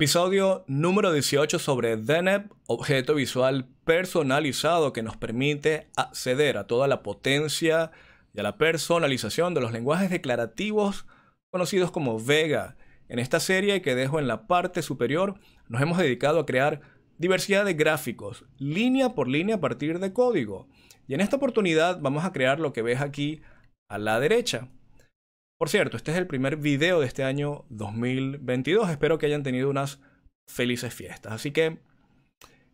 Episodio número 18 sobre DNEP, objeto visual personalizado que nos permite acceder a toda la potencia y a la personalización de los lenguajes declarativos conocidos como Vega. En esta serie que dejo en la parte superior, nos hemos dedicado a crear diversidad de gráficos, línea por línea a partir de código. Y en esta oportunidad vamos a crear lo que ves aquí a la derecha, por cierto, este es el primer video de este año 2022. Espero que hayan tenido unas felices fiestas. Así que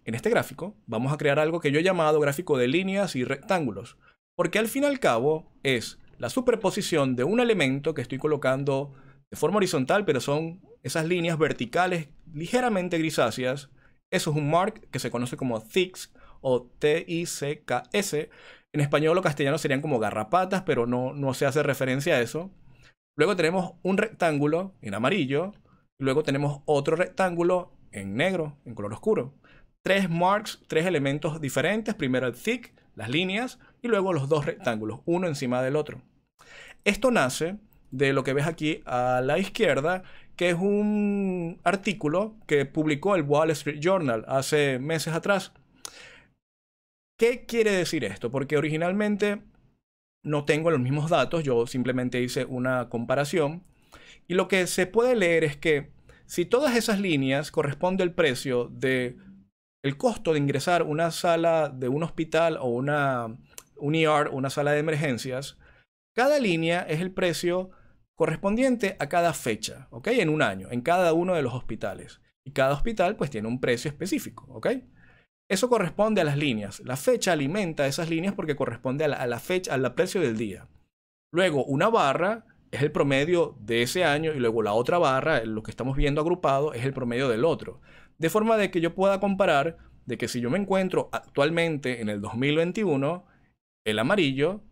en este gráfico vamos a crear algo que yo he llamado gráfico de líneas y rectángulos. Porque al fin y al cabo es la superposición de un elemento que estoy colocando de forma horizontal, pero son esas líneas verticales ligeramente grisáceas. Eso es un mark que se conoce como thicks o T-I-C-K-S. En español o castellano serían como garrapatas, pero no, no se hace referencia a eso. Luego tenemos un rectángulo en amarillo. Y luego tenemos otro rectángulo en negro, en color oscuro. Tres marks, tres elementos diferentes. Primero el thick, las líneas, y luego los dos rectángulos, uno encima del otro. Esto nace de lo que ves aquí a la izquierda, que es un artículo que publicó el Wall Street Journal hace meses atrás. ¿Qué quiere decir esto? Porque originalmente no tengo los mismos datos, yo simplemente hice una comparación. Y lo que se puede leer es que si todas esas líneas corresponde al precio de el costo de ingresar una sala de un hospital o una un ER, una sala de emergencias, cada línea es el precio correspondiente a cada fecha, ¿ok? En un año, en cada uno de los hospitales. Y cada hospital pues tiene un precio específico, ¿ok? Eso corresponde a las líneas. La fecha alimenta esas líneas porque corresponde a la, fecha, al precio del día. Luego, una barra es el promedio de ese año y luego la otra barra, lo que estamos viendo agrupado, es el promedio del otro. De forma de que yo pueda comparar de que si yo me encuentro actualmente en el 2021, el amarillo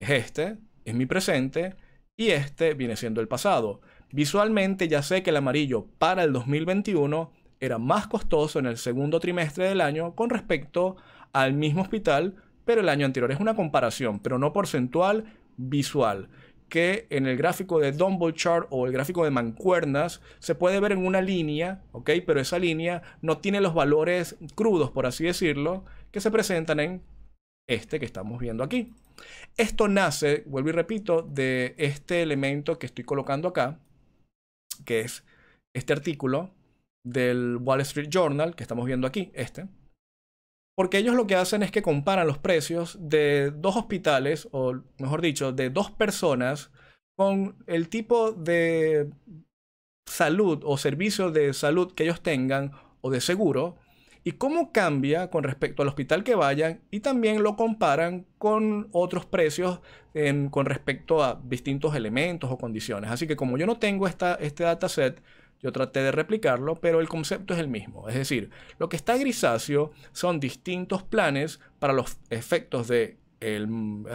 es este, es mi presente, y este viene siendo el pasado. Visualmente ya sé que el amarillo para el 2021 era más costoso en el segundo trimestre del año con respecto al mismo hospital, pero el año anterior. Es una comparación, pero no porcentual, visual que en el gráfico de Dumble Chart o el gráfico de mancuernas se puede ver en una línea, ¿ok? Pero esa línea no tiene los valores crudos, por así decirlo, que se presentan en este que estamos viendo aquí. Esto nace, vuelvo y repito, de este elemento que estoy colocando acá, que es este artículo, del Wall Street Journal, que estamos viendo aquí, este, porque ellos lo que hacen es que comparan los precios de dos hospitales, o mejor dicho, de dos personas, con el tipo de salud o servicio de salud que ellos tengan o de seguro, y cómo cambia con respecto al hospital que vayan, y también lo comparan con otros precios con respecto a distintos elementos o condiciones. Así que como yo no tengo esta, este dataset, yo traté de replicarlo, pero el concepto es el mismo. Es decir, lo que está grisáceo son distintos planes para los efectos del el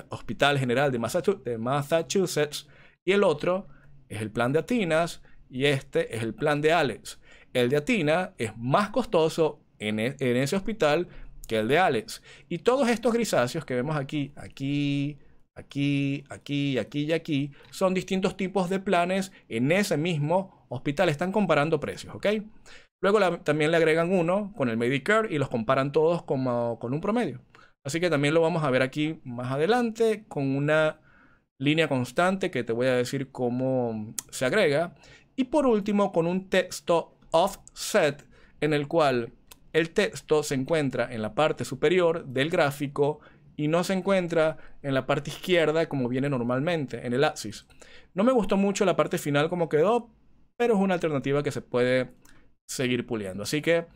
Hospital General de Massachusetts y el otro es el plan de Atinas y este es el plan de Alex. El de Atina es más costoso e, en, ese hospital que el de Alex. Y todos estos grisáceos que vemos aquí, aquí, aquí, aquí, aquí y aquí son distintos tipos de planes en ese mismo hospitales están comparando precios, ¿ok? Luego también le agregan uno con el Medicare y los comparan todos como, con un promedio. Así que también lo vamos a ver aquí más adelante con una línea constante que te voy a decir cómo se agrega. Y por último, con un texto offset en el cual el texto se encuentra en la parte superior del gráfico y no se encuentra en la parte izquierda como viene normalmente, en el axis. No me gustó mucho la parte final como quedó, pero es una alternativa que se puede seguir puliendo. Así que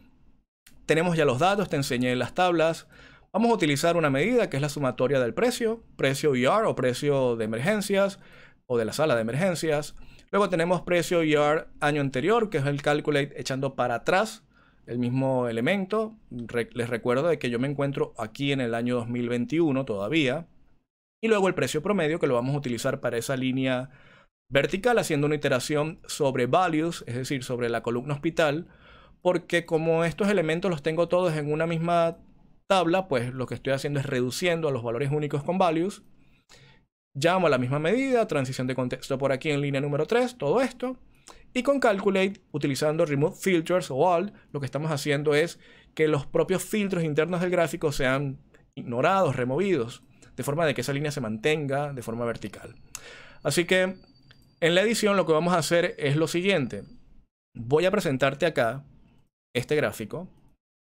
tenemos ya los datos, te enseñé las tablas. Vamos a utilizar una medida que es la sumatoria del precio, precio ER o precio de emergencias o de la sala de emergencias. Luego tenemos precio ER año anterior, que es el calculate echando para atrás el mismo elemento. les recuerdo de que yo me encuentro aquí en el año 2021 todavía. Y luego el precio promedio que lo vamos a utilizar para esa línea vertical haciendo una iteración sobre values, es decir, sobre la columna hospital, porque como estos elementos los tengo todos en una misma tabla, pues lo que estoy haciendo es reduciendo a los valores únicos con values. Llamo a la misma medida, transición de contexto por aquí en línea número 3, todo esto. Y con Calculate, utilizando Remove Filters o All, lo que estamos haciendo es que los propios filtros internos del gráfico sean ignorados, removidos, de forma de que esa línea se mantenga de forma vertical. Así que en la edición lo que vamos a hacer es lo siguiente. Voy a presentarte acá este gráfico.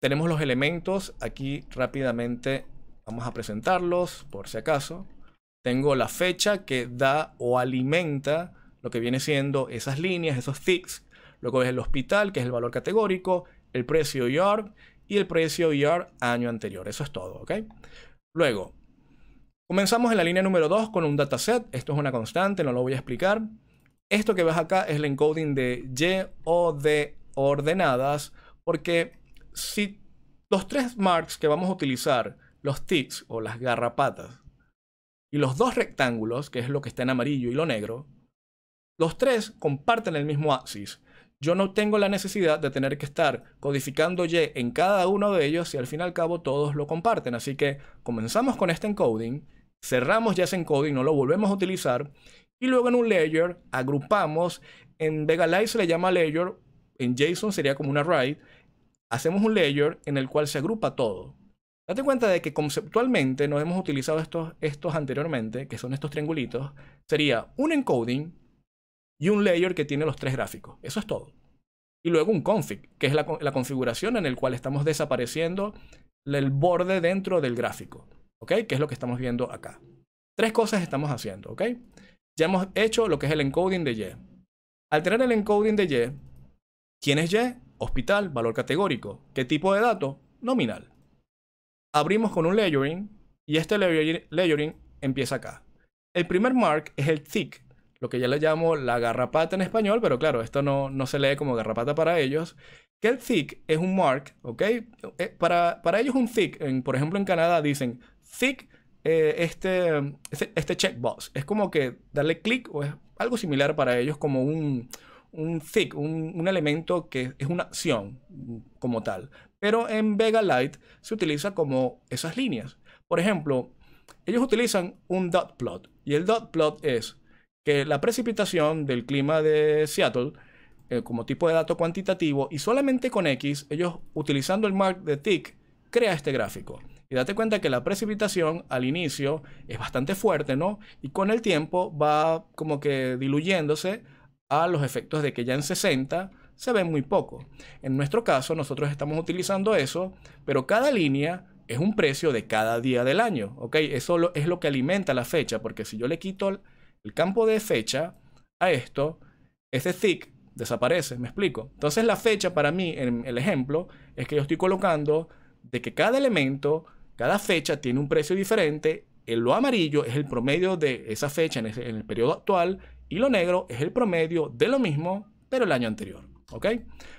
Tenemos los elementos aquí rápidamente. Vamos a presentarlos por si acaso. Tengo la fecha que da o alimenta lo que viene siendo esas líneas, esos ticks. Luego es el hospital, que es el valor categórico, el precio yor y el precio yor año anterior. Eso es todo, ¿ok? Luego, Comenzamos en la línea número 2 con un dataset. Esto es una constante, no lo voy a explicar. Esto que ves acá es el encoding de Y o de ordenadas, porque si los tres marks que vamos a utilizar, los ticks o las garrapatas, y los dos rectángulos, que es lo que está en amarillo y lo negro, los tres comparten el mismo axis. Yo no tengo la necesidad de tener que estar codificando Y en cada uno de ellos si al fin y al cabo todos lo comparten. Así que comenzamos con este encoding cerramos ya ese encoding, no lo volvemos a utilizar. Y luego en un layer agrupamos, en Vega Live se le llama layer, en JSON sería como una array, hacemos un layer en el cual se agrupa todo. Date cuenta de que conceptualmente nos hemos utilizado estos, estos anteriormente, que son estos triangulitos, sería un encoding y un layer que tiene los tres gráficos. Eso es todo. Y luego un config, que es la, la configuración en el cual estamos desapareciendo el borde dentro del gráfico. ¿ok? Que es lo que estamos viendo acá. Tres cosas estamos haciendo, ¿ok? Ya hemos hecho lo que es el encoding de Y. Al tener el encoding de Y, ¿quién es Y? Hospital, valor categórico. ¿Qué tipo de dato? Nominal. Abrimos con un layering y este layering empieza acá. El primer mark es el thick, lo que ya le llamo la garrapata en español, pero claro, esto no, no se lee como garrapata para ellos. Que el thick es un mark, ¿ok? Eh, para, ellos un thick, por ejemplo en Canadá dicen thick eh, este, este, este, checkbox. Es como que darle clic o es algo similar para ellos como un, un thick, un, elemento que es una acción como tal. Pero en Vega Lite se utiliza como esas líneas. Por ejemplo, ellos utilizan un dot plot y el dot plot es que la precipitación del clima de Seattle eh, como tipo de dato cuantitativo y solamente con X, ellos utilizando el mark de tick, crea este gráfico. Y date cuenta que la precipitación al inicio es bastante fuerte, ¿no? Y con el tiempo va como que diluyéndose a los efectos de que ya en 60 se ve muy poco. En nuestro caso, nosotros estamos utilizando eso, pero cada línea es un precio de cada día del año, ¿ok? Eso es lo que alimenta la fecha, porque si yo le quito el, campo de fecha a esto, este thick desaparece, me explico. Entonces la fecha para mí, en el ejemplo, es que yo estoy colocando de que cada elemento cada fecha tiene un precio diferente. Lo amarillo es el promedio de esa fecha en, el periodo actual y lo negro es el promedio de lo mismo, pero el año anterior.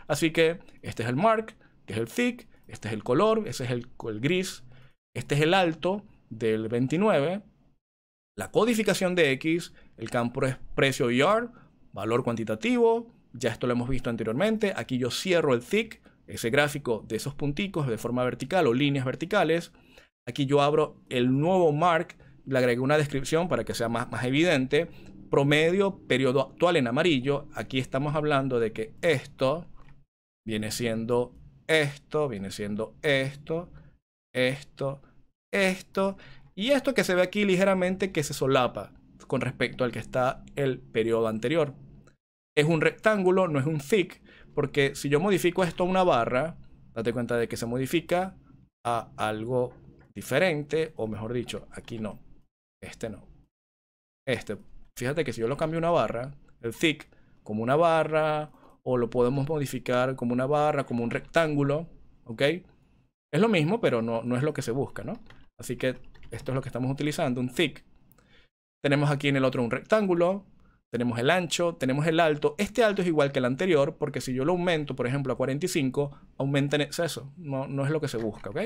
Así que este es el mark, que este es el thick, este es el color, ese es el, gris, este es el alto del 29, la codificación de X, el campo es precio yard, valor cuantitativo, ya esto lo hemos visto anteriormente, aquí yo cierro el thick, ese gráfico de esos punticos de forma vertical o líneas verticales, Aquí yo abro el nuevo mark, le agregué una descripción para que sea más, más evidente. Promedio, periodo actual en amarillo. Aquí estamos hablando de que esto viene siendo esto, viene siendo esto, esto, esto. Y esto que se ve aquí ligeramente que se solapa con respecto al que está el periodo anterior. Es un rectángulo, no es un thick, porque si yo modifico esto a una barra, date cuenta de que se modifica a algo diferente, o mejor dicho, aquí no, este no. Este, fíjate que si yo lo cambio una barra, el thick, como una barra, o lo podemos modificar como una barra, como un rectángulo, ¿ok? Es lo mismo, pero no, no es lo que se busca, ¿no? Así que esto es lo que estamos utilizando, un thick. Tenemos aquí en el otro un rectángulo, tenemos el ancho, tenemos el alto. Este alto es igual que el anterior, porque si yo lo aumento, por ejemplo, a 45, aumenta en exceso. No, no es lo que se busca, ¿ok?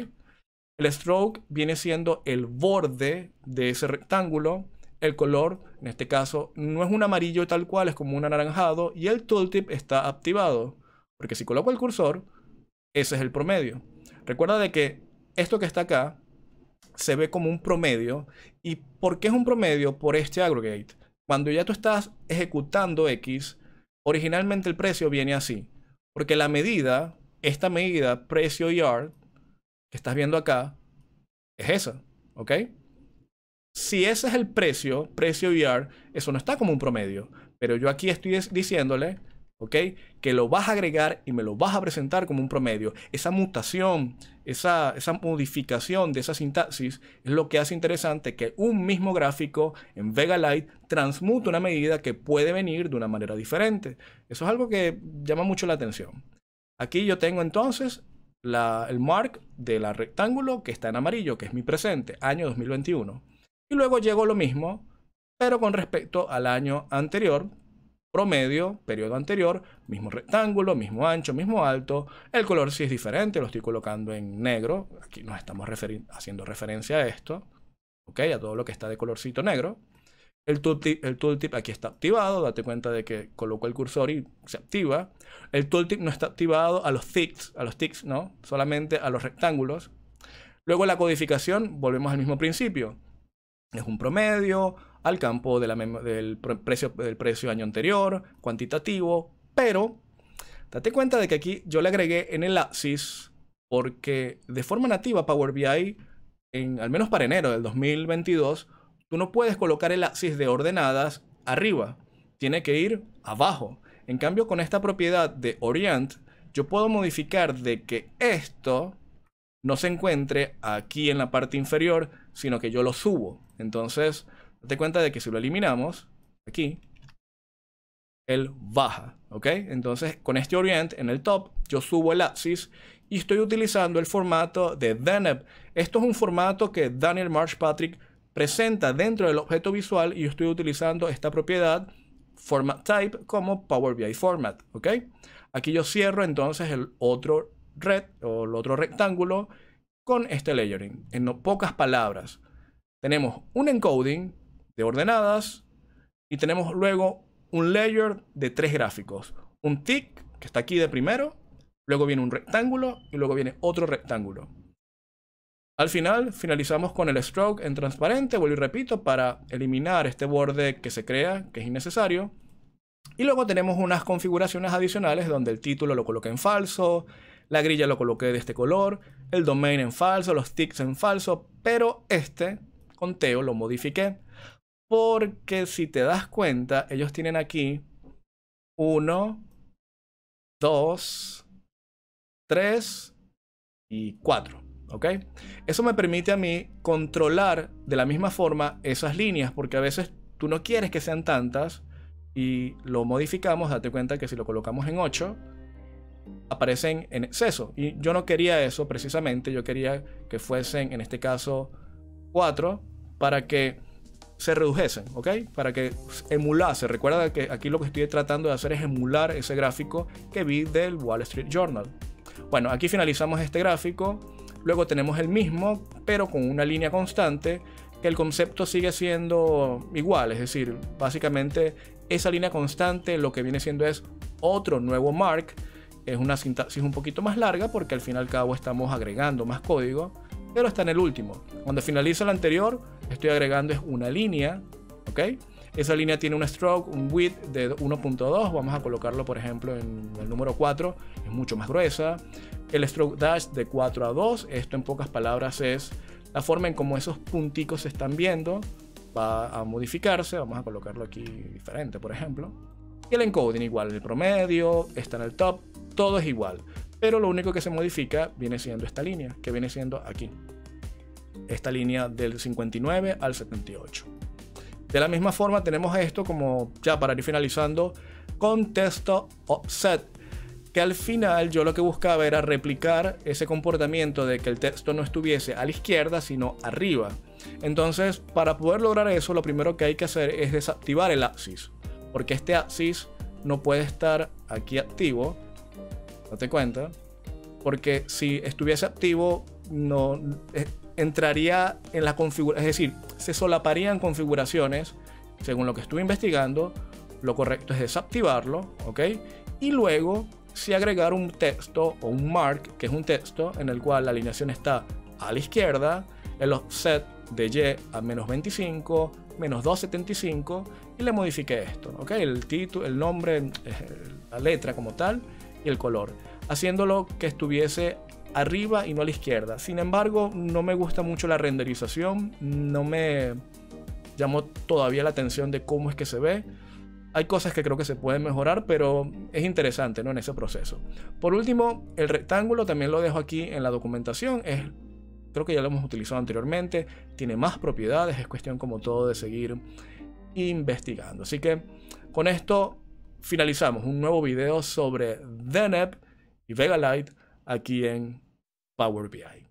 El stroke viene siendo el borde de ese rectángulo. El color, en este caso, no es un amarillo tal cual, es como un anaranjado. Y el tooltip está activado. Porque si coloco el cursor, ese es el promedio. Recuerda de que esto que está acá se ve como un promedio. ¿Y por qué es un promedio? Por este aggregate. Cuando ya tú estás ejecutando X, originalmente el precio viene así. Porque la medida, esta medida, precio y yard, estás viendo acá es esa, ¿ok? Si ese es el precio, precio VR, eso no está como un promedio, pero yo aquí estoy diciéndole, ¿ok? Que lo vas a agregar y me lo vas a presentar como un promedio. Esa mutación, esa, esa modificación de esa sintaxis es lo que hace interesante que un mismo gráfico en Vega Lite transmute una medida que puede venir de una manera diferente. Eso es algo que llama mucho la atención. Aquí yo tengo entonces el mark del rectángulo que está en amarillo, que es mi presente, año 2021. Y luego llegó lo mismo, pero con respecto al año anterior, promedio, periodo anterior, mismo rectángulo, mismo ancho, mismo alto. El color sí es diferente, lo estoy colocando en negro. Aquí nos estamos haciendo referencia a esto, ¿ok? A todo lo que está de colorcito negro. El tooltip, el aquí está activado, date cuenta de que coloco el cursor y se activa. El tooltip no está activado a los ticks, a los ticks, ¿no? Solamente a los rectángulos. Luego la codificación, volvemos al mismo principio. Es un promedio al campo del, precio, del precio año anterior, cuantitativo, pero date cuenta de que aquí yo le agregué en el axis porque de forma nativa Power BI, en, al menos para enero del 2022, Tú no puedes colocar el axis de ordenadas arriba, tiene que ir abajo. En cambio, con esta propiedad de orient, yo puedo modificar de que esto no se encuentre aquí en la parte inferior, sino que yo lo subo. Entonces, date cuenta de que si lo eliminamos, aquí, él baja, ¿ok? Entonces, con este orient en el top, yo subo el axis y estoy utilizando el formato de Deneb. Esto es un formato que Daniel Marsh Patrick presenta dentro del objeto visual y yo estoy utilizando esta propiedad format type como Power BI format, ¿ok? Aquí yo cierro entonces el otro red o el otro rectángulo con este layering. En pocas palabras, tenemos un encoding de ordenadas y tenemos luego un layer de tres gráficos. Un tick que está aquí de primero, luego viene un rectángulo y luego viene otro rectángulo. Al final finalizamos con el stroke en transparente, vuelvo y repito, para eliminar este borde que se crea, que es innecesario. Y luego tenemos unas configuraciones adicionales donde el título lo coloqué en falso, la grilla lo coloqué de este color, el domain en falso, los ticks en falso, pero este conteo lo modifiqué porque si te das cuenta, ellos tienen aquí 1, 2, 3 y 4. Eso me permite a mí controlar de la misma forma esas líneas, porque a veces tú no quieres que sean tantas y lo modificamos, date cuenta que si lo colocamos en 8, aparecen en exceso. Y yo no quería eso precisamente, yo quería que fuesen, en este caso, 4, para que se redujesen, Para que emulase. Recuerda que aquí lo que estoy tratando de hacer es emular ese gráfico que vi del Wall Street Journal. Bueno, aquí finalizamos este gráfico. Luego tenemos el mismo, pero con una línea constante, que el concepto sigue siendo igual, es decir, básicamente esa línea constante lo que viene siendo es otro nuevo mark, es una sintaxis un poquito más larga porque al fin y al cabo estamos agregando más código, pero está en el último. Cuando finalizo el anterior, estoy agregando es una línea, ¿ok? Esa línea tiene un stroke, un width de 1.2. Vamos a colocarlo, por ejemplo, en el número 4. Es mucho más gruesa. El stroke dash de 4 a 2. Esto en pocas palabras es la forma en cómo esos punticos se están viendo. Va a modificarse. Vamos a colocarlo aquí diferente, por ejemplo. Y el encoding igual. El promedio está en el top. Todo es igual. Pero lo único que se modifica viene siendo esta línea, que viene siendo aquí. Esta línea del 59 al 78. De la misma forma tenemos esto como ya para ir finalizando, con Texto offset, que al final yo lo que buscaba era replicar ese comportamiento de que el texto no estuviese a la izquierda, sino arriba. Entonces, para poder lograr eso, lo primero que hay que hacer es desactivar el axis, porque este axis no puede estar aquí activo, date cuenta, porque si estuviese activo, no eh, entraría en la configuración, es decir, se solaparían configuraciones, según lo que estuve investigando, lo correcto es desactivarlo, ¿ok? Y luego si agregar un texto o un mark, que es un texto en el cual la alineación está a la izquierda, el offset de Y a menos 25, menos 275, y le modifique esto, ¿ok? El título, el nombre, eh, la letra como tal y el color, haciéndolo que estuviese arriba y no a la izquierda. Sin embargo, no me gusta mucho la renderización, no me llamó todavía la atención de cómo es que se ve. Hay cosas que creo que se pueden mejorar, pero es interesante ¿no? en ese proceso. Por último, el rectángulo también lo dejo aquí en la documentación. Es, creo que ya lo hemos utilizado anteriormente. Tiene más propiedades, es cuestión como todo de seguir investigando. Así que con esto finalizamos un nuevo video sobre DNEP y Vega Light aquí en Power BI.